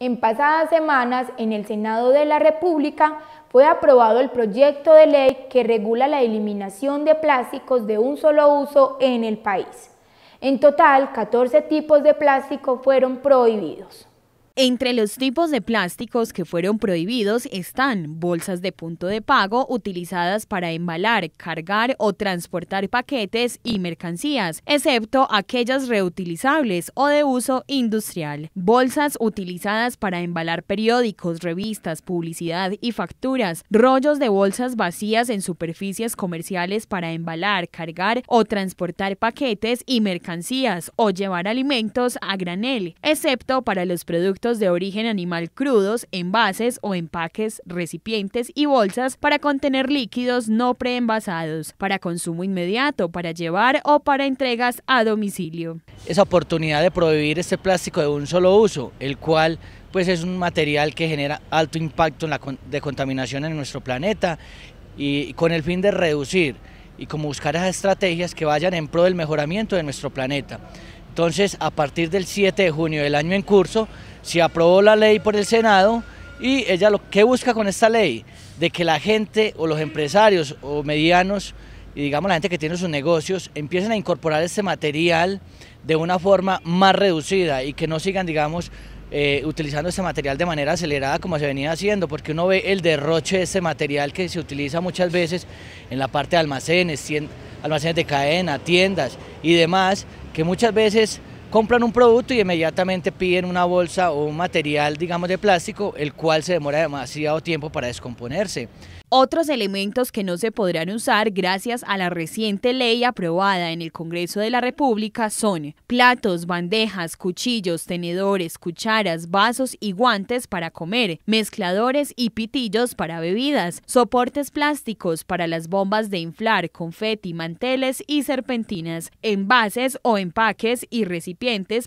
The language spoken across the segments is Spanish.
En pasadas semanas, en el Senado de la República, fue aprobado el proyecto de ley que regula la eliminación de plásticos de un solo uso en el país. En total, 14 tipos de plástico fueron prohibidos. Entre los tipos de plásticos que fueron prohibidos están bolsas de punto de pago utilizadas para embalar, cargar o transportar paquetes y mercancías, excepto aquellas reutilizables o de uso industrial. Bolsas utilizadas para embalar periódicos, revistas, publicidad y facturas. Rollos de bolsas vacías en superficies comerciales para embalar, cargar o transportar paquetes y mercancías o llevar alimentos a granel, excepto para los productos de origen animal crudos, envases o empaques, recipientes y bolsas para contener líquidos no preenvasados, para consumo inmediato, para llevar o para entregas a domicilio. Esa oportunidad de prohibir este plástico de un solo uso, el cual pues es un material que genera alto impacto en la de contaminación en nuestro planeta y con el fin de reducir y como buscar esas estrategias que vayan en pro del mejoramiento de nuestro planeta. Entonces, a partir del 7 de junio del año en curso, se aprobó la ley por el Senado y ella lo que busca con esta ley, de que la gente o los empresarios o medianos y digamos la gente que tiene sus negocios empiecen a incorporar este material de una forma más reducida y que no sigan, digamos, eh, utilizando este material de manera acelerada como se venía haciendo, porque uno ve el derroche de este material que se utiliza muchas veces en la parte de almacenes, almacenes de cadena, tiendas y demás, que muchas veces compran un producto y inmediatamente piden una bolsa o un material, digamos, de plástico, el cual se demora demasiado tiempo para descomponerse. Otros elementos que no se podrán usar gracias a la reciente ley aprobada en el Congreso de la República son platos, bandejas, cuchillos, tenedores, cucharas, vasos y guantes para comer, mezcladores y pitillos para bebidas, soportes plásticos para las bombas de inflar, confeti, manteles y serpentinas, envases o empaques y recipientes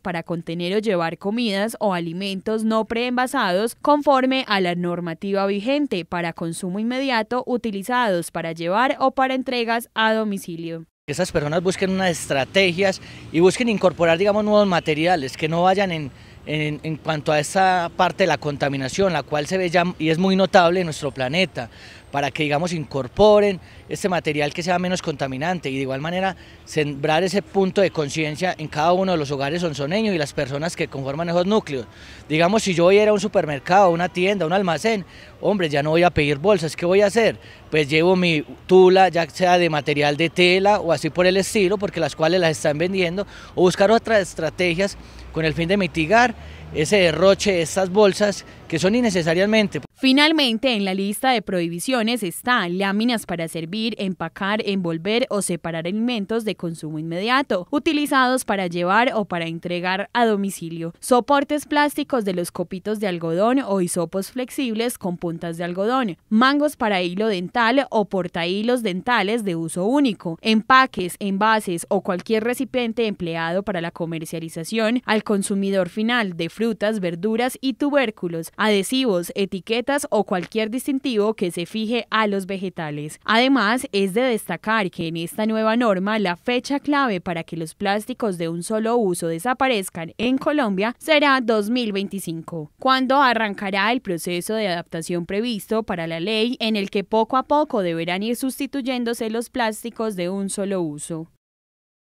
para contener o llevar comidas o alimentos no preenvasados conforme a la normativa vigente para consumo inmediato utilizados para llevar o para entregas a domicilio esas personas busquen unas estrategias y busquen incorporar, digamos, nuevos materiales que no vayan en, en, cuanto a esa parte de la contaminación, la cual se ve ya y es muy notable en nuestro planeta, para que digamos incorporen este material que sea menos contaminante y de igual manera sembrar ese punto de conciencia en cada uno de los hogares sonzoneños y las personas que conforman esos núcleos. Digamos, si yo voy a ir a un supermercado, una tienda, un almacén, hombre, ya no voy a pedir bolsas, ¿qué voy a hacer? Pues llevo mi tula, ya sea de material de tela o así por el estilo, porque las cuales las están vendiendo, o buscar otras estrategias con el fin de mitigar ese derroche de estas bolsas que son innecesariamente. Finalmente, en la lista de prohibiciones están láminas para servir, empacar, envolver o separar alimentos de consumo inmediato, utilizados para llevar o para entregar a domicilio, soportes plásticos de los copitos de algodón o hisopos flexibles con puntas de algodón, mangos para hilo dental o portahilos dentales de uso único, empaques, envases o cualquier recipiente empleado para la comercialización al consumidor final de frutas, verduras y tubérculos, adhesivos, etiquetas, o cualquier distintivo que se fije a los vegetales. Además, es de destacar que en esta nueva norma la fecha clave para que los plásticos de un solo uso desaparezcan en Colombia será 2025, cuando arrancará el proceso de adaptación previsto para la ley en el que poco a poco deberán ir sustituyéndose los plásticos de un solo uso.